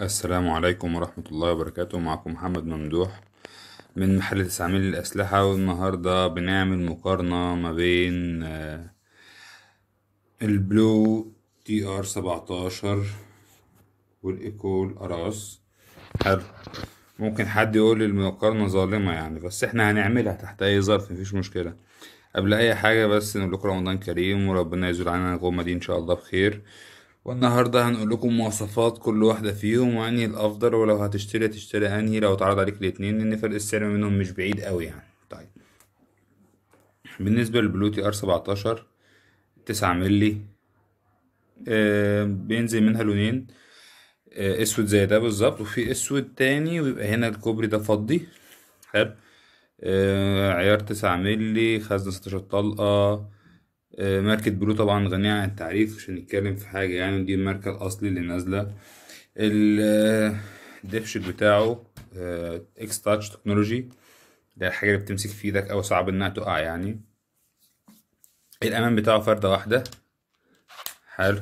السلام عليكم ورحمة الله وبركاته معكم محمد ممدوح من محل تسعميل الأسلحة والنهاردة بنعمل مقارنة ما بين آه، البلو تي ار سبعتاشر والإيكول أراس حلو ممكن حد يقول المقارنة ظالمة يعني بس احنا هنعملها تحت أي ظرف مفيش مشكلة قبل أي حاجة بس نقول لكم رمضان كريم وربنا يزول علينا الغمة دي إن شاء الله بخير والنهاردة هنقول لكم مواصفات كل واحدة فيهم وانهي الافضل ولو هتشتري تشتري انهي لو اتعرض عليك الاتنين لان فرق السعر منهم مش بعيد قوي يعني طيب بالنسبة للبلوتي ار سبعتاشر تسعة ملي آه بينزل منها لونين آه اسود زي ده بالظبط وفي اسود تاني ويبقى هنا الكوبري ده فضي حلو آه عيار تسعة ملي خزنة ستاشر طلقة آه، ماركة بلو طبعا غنية عن التعريف مش هنتكلم في حاجة يعني دي الماركة الأصلي اللي نازلة آه، الدبشت بتاعه اكس تاتش تكنولوجي ده الحاجة اللي بتمسك في ايدك أو صعب إنها تقع يعني الأمان بتاعه فردة واحدة حلو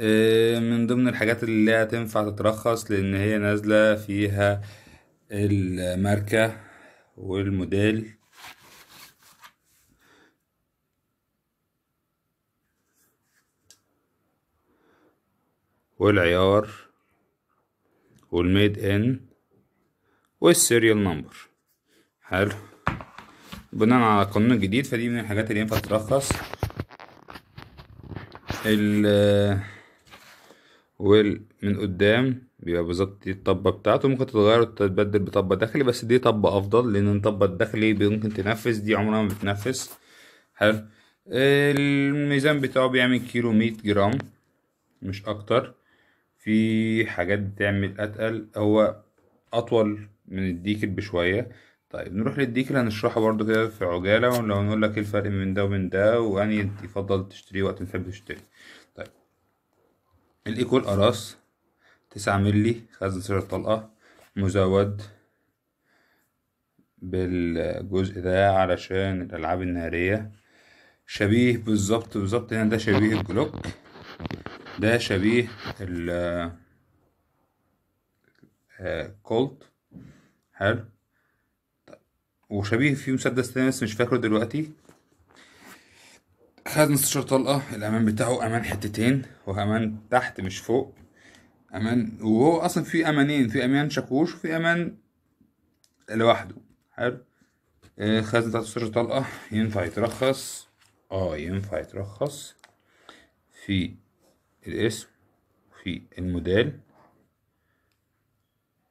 آه، من ضمن الحاجات اللي هتنفع تترخص لأن هي نازلة فيها الماركة والموديل والعيار والميد ان والسيريال نمبر حلو بناء على القانون الجديد فدي من الحاجات اللي ينفع ترخص ال من قدام بيبقى بالظبط دي الطبة بتاعته ممكن تتغير وتتبدل بطبة داخلي بس دي طبة أفضل لأن الطبة الداخلي ممكن تنفس دي عمرها ما بتنفس حلو الميزان بتاعه بيعمل كيلو مية جرام مش أكتر في حاجات بتعمل اتقل هو اطول من الديكل بشويه طيب نروح للديكل هنشرحه برضو كده في عجاله ولو نقول لك ايه الفرق من ده ومن ده واني يفضل تشتريه وقت تحب تشتري طيب الايكول اراس تسعة ملي خزن سر الطلقة مزود بالجزء ده علشان الألعاب النارية شبيه بالظبط بالظبط هنا ده شبيه الجلوك ده شبيه ال كولت آه، حلو وشبيه في مسدس تاني بس مش فاكره دلوقتي خد مستشار طلقة الأمان بتاعه أمان حتتين وأمان تحت مش فوق أمان وهو أصلا في أمانين في أمان شاكوش وفي أمان لوحده حلو خزنة آه، مستشار طلقة ينفع يترخص اه ينفع يترخص في الاسم وفي الموديل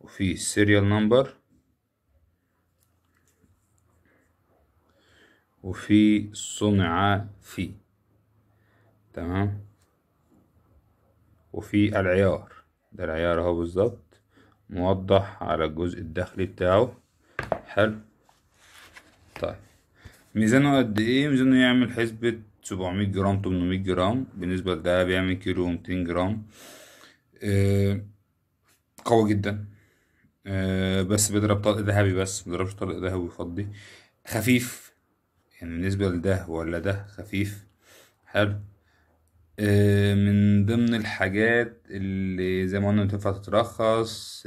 وفي السيريال نمبر وفي صنع في تمام وفي العيار ده العيار اهو بالظبط موضح على الجزء الداخلي بتاعه حلو طيب ميزانه قد ايه ميزانه يعمل حسبة 700 جرام 800 جرام بالنسبة لده بيعمل كيلو 200 جرام آه، قوي جدا آه، بس بيضرب طلق ذهبي بس مبيضربش طلق ذهبي فضي خفيف يعني بالنسبة لده ولا ده خفيف حلو آه، من ضمن الحاجات اللي زي ما قلنا تنفع تترخص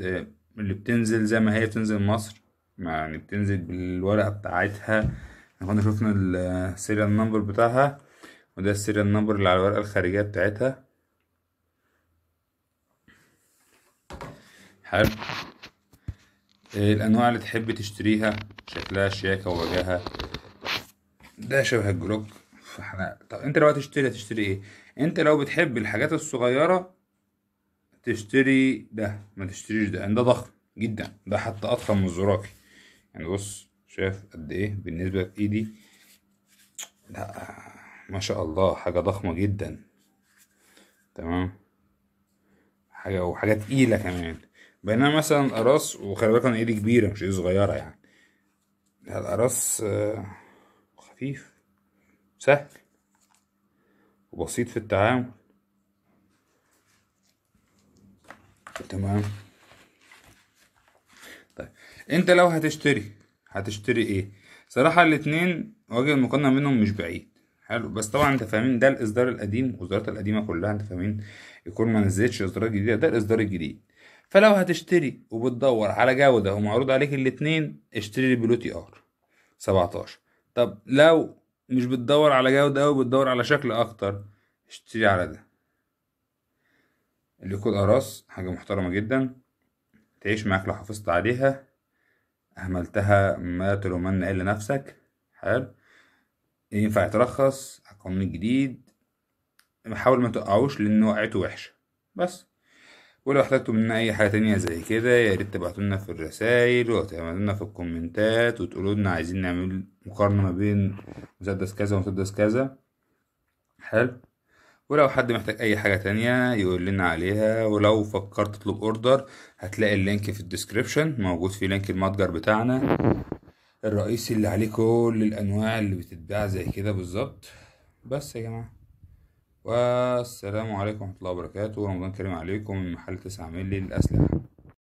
اللي بتنزل زي ما هي بتنزل مصر يعني بتنزل بالورقة بتاعتها احنا كنا شفنا السيريال نمبر بتاعها وده السيريال نمبر اللي على الورقة الخارجية بتاعتها حلو إيه الأنواع اللي تحب تشتريها شكلها شياكة ووجهها ده شبه الجلوك فاحنا طب انت لو هتشتري هتشتري ايه انت لو بتحب الحاجات الصغيرة تشتري ده ما تشتريش ده يعني ده ضخم جدا ده حتى اضخم من الزراكي يعني بص شايف قد ايه بالنسبة لايدي لا ما شاء الله حاجة ضخمة جدا تمام حاجة وحاجة تقيلة كمان بينما مثلا الأقراص وخلي بالك أنا إيدي كبيرة مش إيدي صغيرة يعني الأقراص آه، خفيف سهل وبسيط في التعامل تمام طيب انت لو هتشتري هتشتري ايه صراحة الاتنين وجه المقارنة منهم مش بعيد حلو بس طبعا انت فاهمين ده الاصدار القديم والاصدارات القديمه كلها انت فاهمين يكون ما نزلتش اصدارات جديده ده الاصدار الجديد فلو هتشتري وبتدور على جوده ومعروض عليك الاتنين اشتري البلوتي ار 17 طب لو مش بتدور على جوده قوي بتدور على شكل اكتر اشتري على ده يكون اراس حاجه محترمه جدا تعيش معاك لو حافظت عليها اهملتها ما تلومن الا نفسك حلو ينفع يترخص على القانون الجديد حاول ما توقعوش لان وقعته وحشه بس ولو احتجتوا مننا اي حاجه تانية زي كده يا ريت تبعتوا لنا في الرسايل وتعملولنا لنا في الكومنتات وتقولوا لنا عايزين نعمل مقارنه ما بين مسدس كذا ومسدس كذا حلو ولو حد محتاج اي حاجه تانية يقول لنا عليها ولو فكرت تطلب اوردر هتلاقي اللينك في الديسكريبشن موجود في لينك المتجر بتاعنا الرئيسي اللي عليه كل الانواع اللي بتتباع زي كده بالظبط بس يا جماعه والسلام عليكم ورحمه الله وبركاته رمضان كريم عليكم من محل تسعة مللي للاسلحه